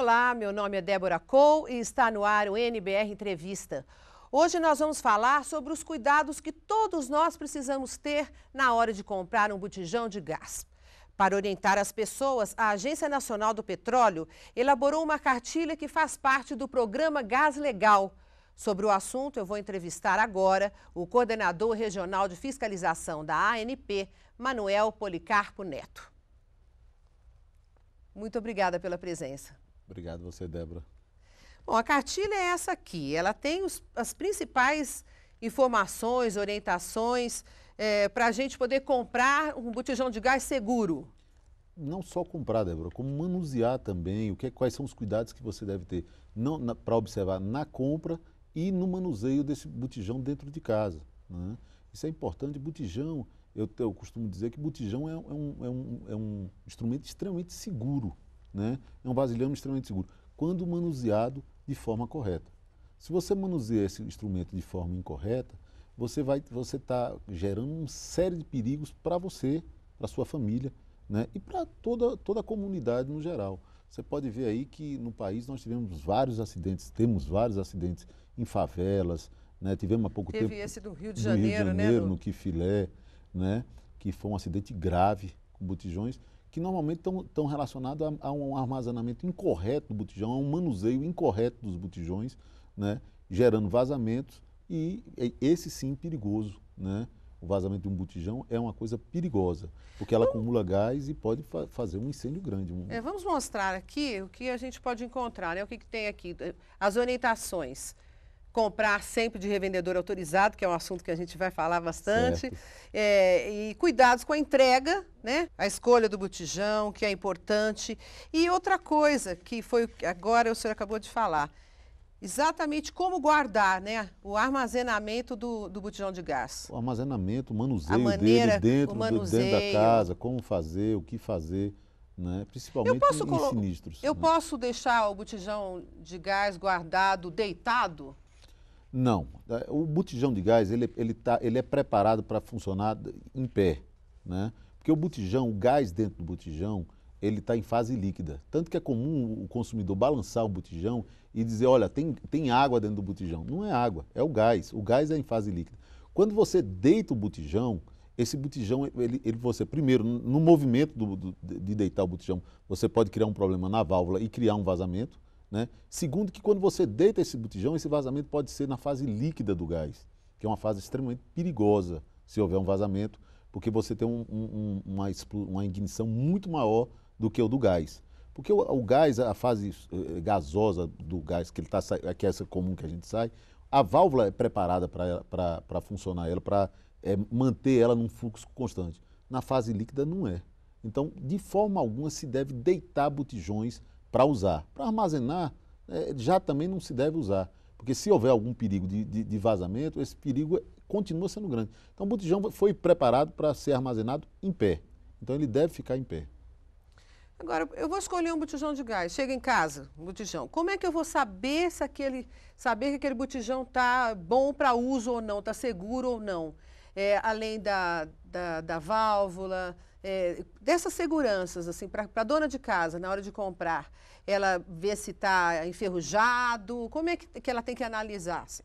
Olá, meu nome é Débora Cole e está no ar o NBR Entrevista. Hoje nós vamos falar sobre os cuidados que todos nós precisamos ter na hora de comprar um botijão de gás. Para orientar as pessoas, a Agência Nacional do Petróleo elaborou uma cartilha que faz parte do programa Gás Legal. Sobre o assunto, eu vou entrevistar agora o coordenador regional de fiscalização da ANP, Manuel Policarpo Neto. Muito obrigada pela presença. Obrigado você, Débora. Bom, a cartilha é essa aqui. Ela tem os, as principais informações, orientações é, para a gente poder comprar um botijão de gás seguro. Não só comprar, Débora, como manusear também. O que, quais são os cuidados que você deve ter para observar na compra e no manuseio desse botijão dentro de casa. Né? Isso é importante. Botijão, eu, eu costumo dizer que botijão é, é, um, é um, é um instrumento extremamente seguro né? É um vasilhame extremamente seguro, quando manuseado de forma correta. Se você manusear esse instrumento de forma incorreta, você vai você está gerando uma série de perigos para você, para sua família, né? E para toda toda a comunidade no geral. Você pode ver aí que no país nós tivemos vários acidentes, temos vários acidentes em favelas, né? Tivemos há pouco Teve tempo. Teve esse do Rio de Janeiro, Rio de Janeiro né? No Quifilé, né? Que foi um acidente grave com botijões que normalmente estão relacionados a, a, um armazenamento incorreto do botijão, a um manuseio incorreto dos botijões, né, gerando vazamentos e esse sim perigoso, né? O vazamento de um botijão é uma coisa perigosa, porque ela vamos... acumula gás e pode fa fazer um incêndio grande. É, vamos mostrar aqui o que a gente pode encontrar, né? O que, que tem aqui, eh, as orientações comprar sempre de revendedor autorizado, que é um assunto que a gente vai falar bastante, é, e cuidados com a entrega, né? A escolha do botijão, que é importante. E outra coisa que foi agora o senhor acabou de falar, exatamente como guardar, né? O armazenamento do, do botijão de gás. O armazenamento, o manuseio maneira, dele dentro, manuseio. dentro da casa, como fazer, o que fazer. Né? Principalmente eu posso em sinistros. Eu né? posso deixar o botijão de gás guardado deitado? Não. O botijão de gás ele, ele, tá, ele é preparado para funcionar em pé, né? Porque o botijão, o gás dentro do botijão, ele está em fase líquida. Tanto que é comum o consumidor balançar o botijão e dizer, olha, tem, tem água dentro do botijão. Não é água, é o gás. O gás é em fase líquida. Quando você deita o botijão, esse botijão, ele, ele você, primeiro, no movimento do, do, de deitar o botijão, você pode criar um problema na válvula e criar um vazamento. Né? Segundo, que quando você deita esse botijão, esse vazamento pode ser na fase líquida do gás, que é uma fase extremamente perigosa se houver um vazamento, porque você tem um, um, uma, uma ignição muito maior do que o do gás. Porque o, o gás, a fase eh, eh, gasosa do gás, que, ele tá, que é essa comum que a gente sai, a válvula é preparada para funcionar ela, para é, eh, manter ela num fluxo constante. Na fase líquida, não é. Então, de forma alguma, se deve deitar botijões para usar. Para armazenar, é, já também não se deve usar, porque se houver algum perigo de, de, de vazamento, esse perigo continua sendo grande. Então, o botijão foi preparado para ser armazenado em pé. Então, ele deve ficar em pé. Agora, eu vou escolher um botijão de gás. Chega em casa, um botijão. Como é que eu vou saber se aquele, saber que aquele botijão está bom para uso ou não, está seguro ou não? É, além da, da, da válvula, é, dessas seguranças, assim, para a dona de casa, na hora de comprar, ela vê se está enferrujado, como é que, que ela tem que analisar? Assim?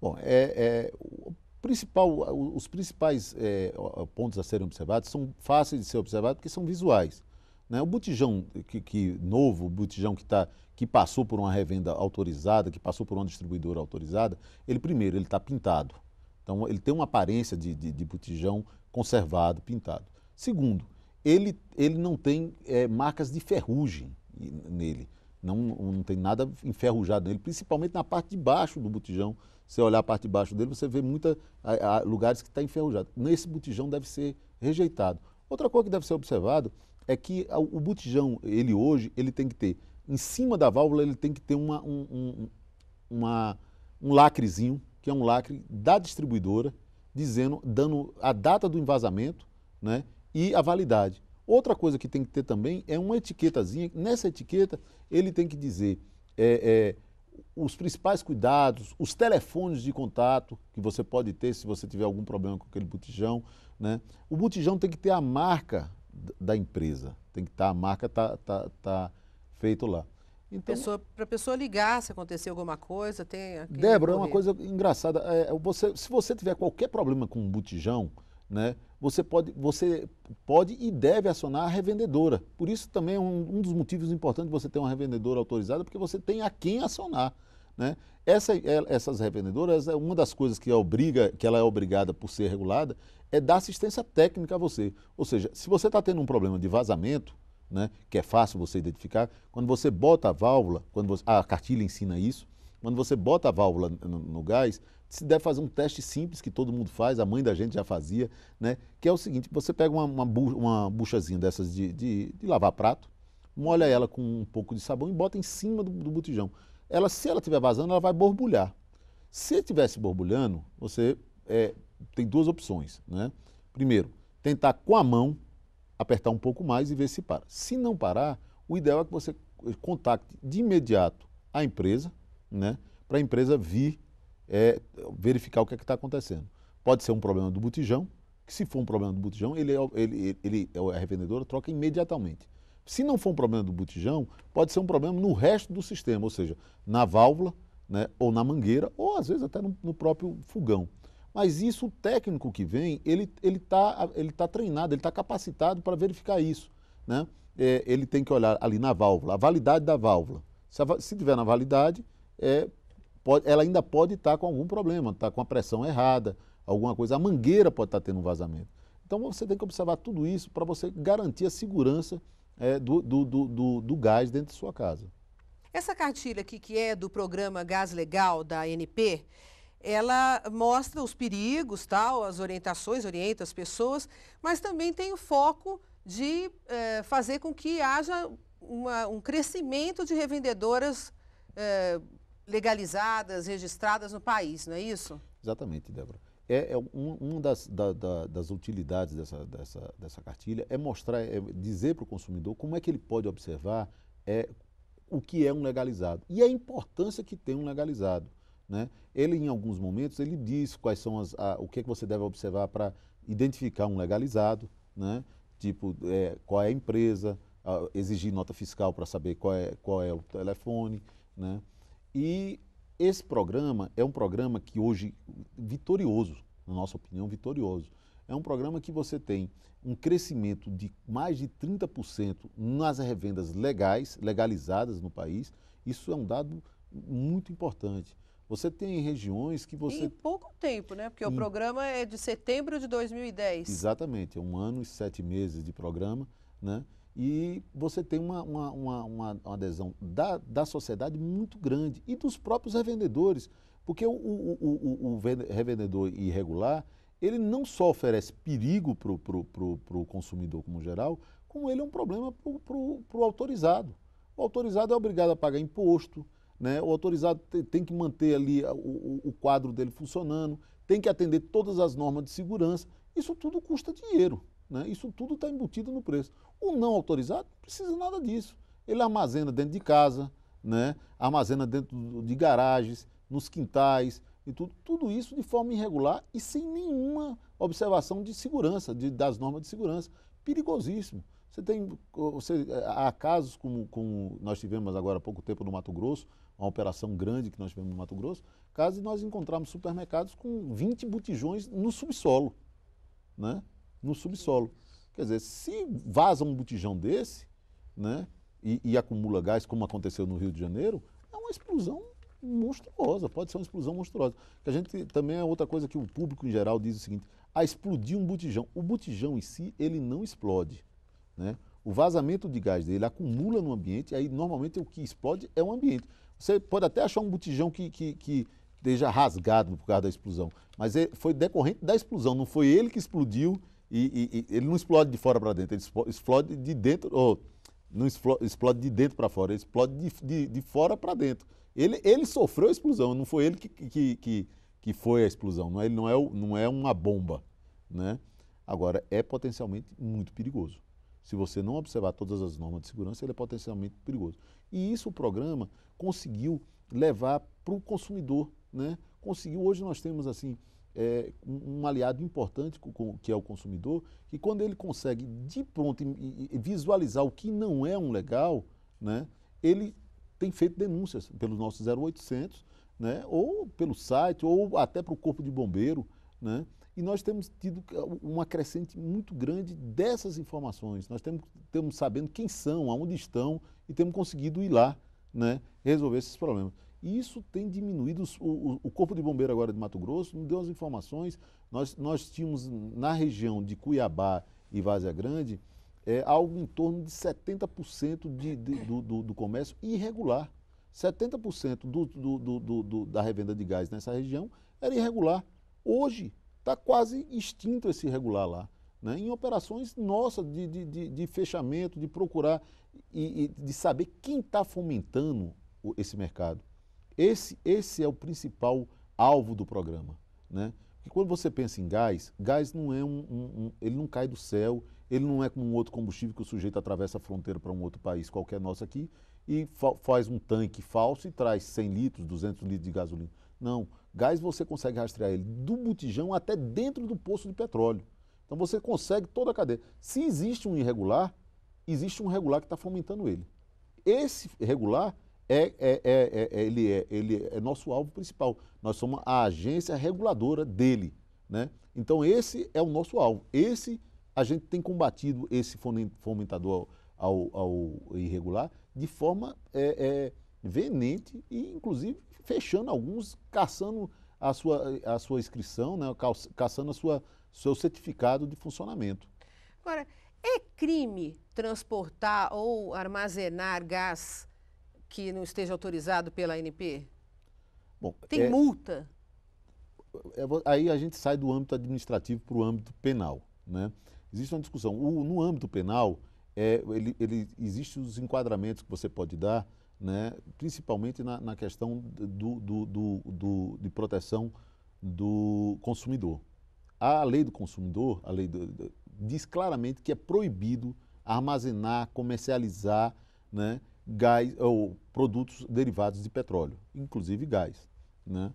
Bom, é, é, o principal, os principais é, pontos a serem observados são fáceis de ser observados porque são visuais. Né? O botijão que, que novo, o botijão que, tá, que passou por uma revenda autorizada, que passou por uma distribuidora autorizada, ele primeiro, ele está pintado. Então, ele tem uma aparência de, de, de botijão conservado, pintado. Segundo, ele, ele não tem é, marcas de ferrugem nele. Não, não tem nada enferrujado nele, principalmente na parte de baixo do botijão. Você olhar a parte de baixo dele, você vê muitos lugares que está enferrujado. Nesse botijão deve ser rejeitado. Outra coisa que deve ser observado é que o botijão, ele hoje, ele tem que ter, em cima da válvula, ele tem que ter uma, um, um, uma, um lacrezinho, que é um lacre da distribuidora, dizendo, dando a data do envasamento, né? e a validade. Outra coisa que tem que ter também é uma etiquetazinha. Nessa etiqueta, ele tem que dizer é, é, os principais cuidados, os telefones de contato que você pode ter se você tiver algum problema com aquele botijão. Né? O botijão tem que ter a marca da empresa. Tem que estar, tá, a marca está tá, tá feito lá. Então, para a pessoa ligar se acontecer alguma coisa, tem. Débora, é uma coisa engraçada. É, você, se você tiver qualquer problema com um botijão, né, você, pode, você pode e deve acionar a revendedora. Por isso também é um, um dos motivos importantes de você ter uma revendedora autorizada, porque você tem a quem acionar. Né? Essa, é, essas revendedoras, é uma das coisas que obriga, que ela é obrigada por ser regulada, é dar assistência técnica a você. Ou seja, se você está tendo um problema de vazamento, né, que é fácil você identificar, quando você bota a válvula, quando você, a cartilha ensina isso, quando você bota a válvula no, no gás, se deve fazer um teste simples que todo mundo faz, a mãe da gente já fazia, né? Que é o seguinte: você pega uma, uma, uma buchazinha dessas de, de, de, lavar prato, molha ela com um pouco de sabão e bota em cima do, do botijão. Ela, se ela estiver vazando, ela vai borbulhar. Se estivesse borbulhando, você é, tem duas opções, né? Primeiro, tentar com a mão apertar um pouco mais e ver se para. Se não parar, o ideal é que você eh, contacte de imediato a empresa né, para a empresa vir é, verificar o que é está acontecendo. Pode ser um problema do botijão, que se for um problema do botijão, ele, é ele, ele, é é a revendedora troca imediatamente. Se não for um problema do botijão, pode ser um problema no resto do sistema, ou seja, na válvula, né, ou na mangueira, ou às vezes até no, no próprio fogão. Mas isso, o técnico que vem, ele está ele tá, ele tá treinado, ele está capacitado para verificar isso. Né? É, ele tem que olhar ali na válvula, a validade da válvula. Se, a, se tiver na validade, é, pode, ela ainda pode estar tá com algum problema, está com a pressão errada, alguma coisa. A mangueira pode estar tá tendo um vazamento. Então você tem que observar tudo isso para você garantir a segurança é, do, do, do, do gás dentro de sua casa. Essa cartilha aqui, que é do programa Gás Legal da ANP, ela mostra os perigos, tal, as orientações, orienta as pessoas, mas também tem o foco de é, fazer com que haja uma, um crescimento de revendedoras é, legalizadas, registradas no país, não é isso? Exatamente, Débora. É, é uma um das, da, da, das utilidades dessa, dessa, dessa cartilha é mostrar, é dizer para o consumidor como é que ele pode observar é, o que é um legalizado e a importância que tem um legalizado. Né? Ele, em alguns momentos, ele diz quais são as, a, o que, é que você deve observar para identificar um legalizado, né? tipo é, qual é a empresa, a, exigir nota fiscal para saber qual é, qual é o telefone, né? E esse programa é um programa que hoje, vitorioso, na nossa opinião, vitorioso. É um programa que você tem um crescimento de mais de 30% nas revendas legais, legalizadas no país. Isso é um dado muito importante. Você tem regiões que você. Em pouco tempo, né? Porque em... o programa é de setembro de 2010. Exatamente, é um ano e sete meses de programa, né? e você tem uma, uma, uma, uma adesão da, da sociedade muito grande e dos próprios revendedores, porque o, o, o, o revendedor irregular, ele não só oferece perigo para o pro, pro, pro consumidor como geral, como ele é um problema para o autorizado. O autorizado é obrigado a pagar imposto, né? o autorizado tem, tem que manter ali o, o quadro dele funcionando, tem que atender todas as normas de segurança. Isso tudo custa dinheiro, né? isso tudo está embutido no preço. O não autorizado não precisa nada disso. Ele armazena dentro de casa, né? armazena dentro de garagens, nos quintais e tudo, tudo isso de forma irregular e sem nenhuma observação de segurança, de, das normas de segurança. Perigosíssimo. Você tem, você, há casos como, como nós tivemos agora há pouco tempo no Mato Grosso, uma operação grande que nós tivemos no Mato Grosso, caso nós encontrarmos supermercados com 20 botijões no subsolo, né? No subsolo. Quer dizer, se vaza um botijão desse, né, e, e acumula gás, como aconteceu no Rio de Janeiro, é uma explosão monstruosa, pode ser uma explosão monstruosa. Que a gente também é outra coisa que o público em geral diz o seguinte: a ah, explodir um botijão. O botijão em si, ele não explode, né? O vazamento de gás dele acumula no ambiente, aí normalmente o que explode é o ambiente. Você pode até achar um botijão que, que, que esteja rasgado por causa da explosão, mas é, foi decorrente da explosão, não foi ele que explodiu e, e, ele não explode de fora para dentro, ele explode de dentro, ou não explode de dentro para fora, ele explode de, de, de fora para dentro. Ele, ele sofreu a explosão, não foi ele que, que, que, que foi a explosão, não é, ele não é, não é uma bomba. Né? Agora, é potencialmente muito perigoso. Se você não observar todas as normas de segurança, ele é potencialmente perigoso. E isso o programa conseguiu levar para o consumidor. Né? Conseguiu, hoje nós temos assim, é, um aliado importante que é o consumidor, que quando ele consegue de pronto visualizar o que não é um legal, né, ele tem feito denúncias pelo nosso 0800, né, ou pelo site, ou até para o Corpo de Bombeiro. Né, e nós temos tido uma crescente muito grande dessas informações. Nós temos, temos sabendo quem são, aonde estão, e temos conseguido ir lá né, resolver esses problemas. E isso tem diminuído. O, o, Corpo de Bombeiro agora de Mato Grosso me deu as informações. Nós, nós tínhamos na região de Cuiabá e Várzea Grande é, algo em torno de 70% de, de, do, do, do, comércio irregular. 70% do, do, do, do, da revenda de gás nessa região era irregular. Hoje está quase extinto esse irregular lá. Né, em operações nossas de, de, de, de fechamento, de procurar e, e de saber quem está fomentando esse mercado. Esse, esse é o principal alvo do programa. Né? Porque quando você pensa em gás, gás não é um, um, um ele não cai do céu, ele não é como um outro combustível que o sujeito atravessa a fronteira para um outro país qualquer nosso aqui e fa faz um tanque falso e traz 100 litros, 200 litros de gasolina. Não, gás você consegue rastrear ele do botijão até dentro do poço de petróleo. Então você consegue toda a cadeia. Se existe um irregular, existe um regular que está fomentando ele. Esse regular é é, é, é, é, ele, é, ele é, é nosso alvo principal. Nós somos a agência reguladora dele. Né? Então, esse é o nosso alvo. Esse a gente tem combatido esse fomentador ao, ao irregular de forma é, é, veemente e, inclusive, fechando alguns, caçando a sua, a sua inscrição, né? caçando a sua, seu certificado de funcionamento. Agora, é crime transportar ou armazenar gás que não esteja autorizado pela ANP? Bom, Tem é, multa? É, aí a gente sai do âmbito administrativo para o âmbito penal. Né? Existe uma discussão. O, no âmbito penal, é, ele, ele, existe os enquadramentos que você pode dar, né? principalmente na, na questão do, do, do, do, de proteção do consumidor. A lei do consumidor, a lei diz claramente que é proibido armazenar, comercializar, né? gás ou produtos derivados de petróleo, inclusive gás, né?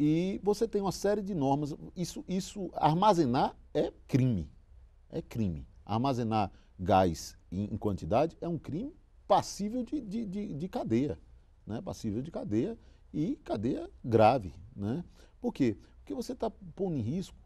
E você tem uma série de normas. Isso, isso armazenar é crime, é crime. Armazenar gás em, em quantidade é um crime passível de, de, de, de cadeia, né? Passível de cadeia e cadeia grave, né? Por quê? Porque você está pondo em risco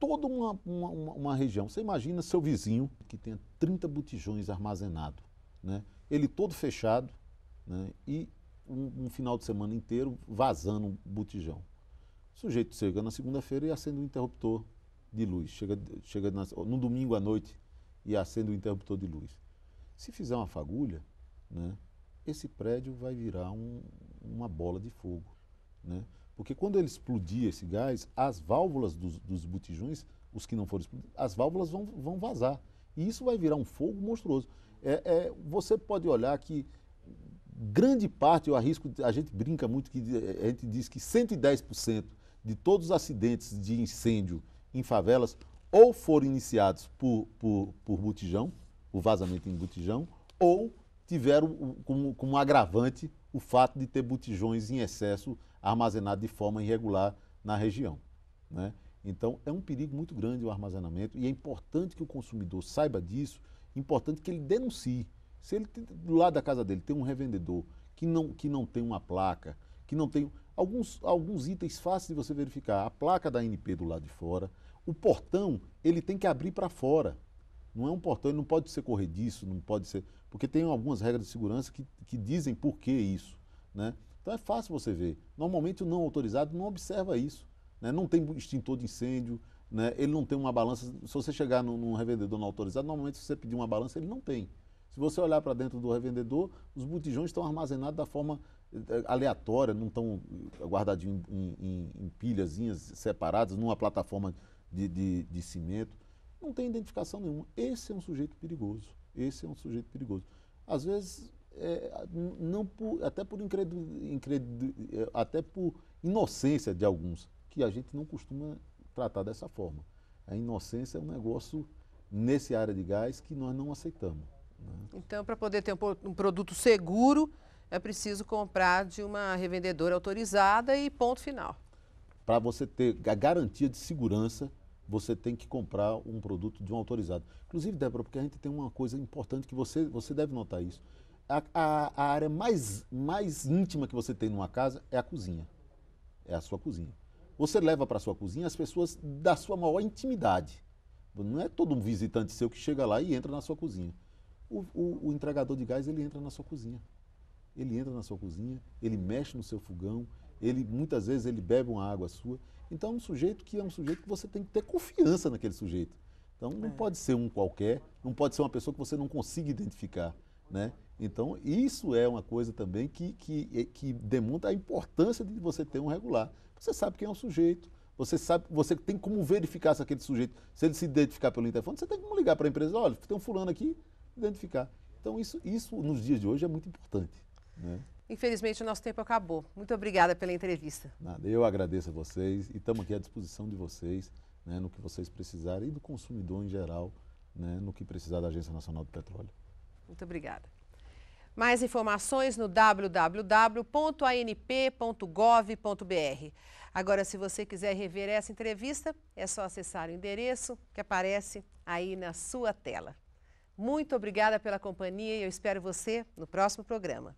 toda uma, uma, uma, região. Você imagina seu vizinho que tenha 30 botijões armazenados, né? ele todo fechado né, e um, um, final de semana inteiro vazando um botijão. O sujeito chega na segunda-feira e acende um interruptor de luz. Chega, chega na, no domingo à noite e acende um interruptor de luz. Se fizer uma fagulha, né, esse prédio vai virar um, uma bola de fogo. Né? Porque quando ele explodir esse gás, as válvulas dos, dos botijões, os que não foram explodidos, as válvulas vão, vão vazar. E isso vai virar um fogo monstruoso é, é, você pode olhar que grande parte, eu arrisco, a gente brinca muito, que eh, a gente diz que 110% de todos os acidentes de incêndio em favelas ou foram iniciados por, por, por botijão, o vazamento em botijão, ou tiveram como, como agravante o fato de ter botijões em excesso armazenados de forma irregular na região. Né? Então, é um perigo muito grande o armazenamento e é importante que o consumidor saiba disso importante que ele denuncie. Se ele do lado da casa dele tem um revendedor que não, que não tem uma placa, que não tem alguns, alguns itens fáceis de você verificar, a placa da NP do lado de fora, o portão ele tem que abrir para fora. Não é um portão, ele não pode ser corrediço, não pode ser. Porque tem algumas regras de segurança que, que dizem por que isso. Né? Então é fácil você ver. Normalmente o não autorizado não observa isso. Né? Não tem extintor de incêndio, né, ele não tem uma balança. Se você chegar num, num revendedor não autorizado, normalmente se você pedir uma balança, ele não tem. Se você olhar para dentro do revendedor, os botijões estão armazenados da forma eh, aleatória, não estão guardadinhos em, em, em, pilhazinhas separadas, numa plataforma de, de, de cimento. Não tem identificação nenhuma. Esse é um sujeito perigoso. Esse é um sujeito perigoso. Às vezes, é, não por, até, por eh, até por inocência de alguns, que a gente não costuma tratar dessa forma. A inocência é um negócio, nesse área de gás, que nós não aceitamos. Né? Então, para poder ter um, um produto seguro, é preciso comprar de uma revendedora autorizada e ponto final. Para você ter a garantia de segurança, você tem que comprar um produto de um autorizado. Inclusive, Débora, porque a gente tem uma coisa importante que você, você deve notar isso. A, a, a área mais, mais íntima que você tem numa casa é a cozinha. É a sua cozinha. Você leva para sua cozinha as pessoas da sua maior intimidade. Não é todo um visitante seu que chega lá e entra na sua cozinha. O, o, o entregador de gás, ele entra na sua cozinha. Ele entra na sua cozinha, ele mexe no seu fogão, ele muitas vezes ele bebe uma água sua. Então é um sujeito que é um sujeito que você tem que ter confiança naquele sujeito. Então não é. pode ser um qualquer, não pode ser uma pessoa que você não consiga identificar, né? Então isso é uma coisa também que, que, que demonstra a importância de você ter um regular, você sabe quem é o sujeito. Você sabe, você tem como verificar se aquele sujeito, se ele se identificar pelo interfone, você tem como ligar para a empresa, olha, tem um fulano aqui, identificar. Então isso, isso nos dias de hoje é muito importante. Né? Infelizmente o nosso tempo acabou. Muito obrigada pela entrevista. Nada, eu agradeço a vocês e estamos aqui à disposição de vocês, né, no que vocês precisarem e do consumidor em geral, né, no que precisar da Agência Nacional do Petróleo. Muito obrigada. Mais informações no www.anp.gov.br. Agora, se você quiser rever essa entrevista, é só acessar o endereço que aparece aí na sua tela. Muito obrigada pela companhia e eu espero você no próximo programa.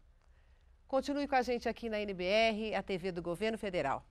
Continue com a gente aqui na NBR, a TV do Governo Federal.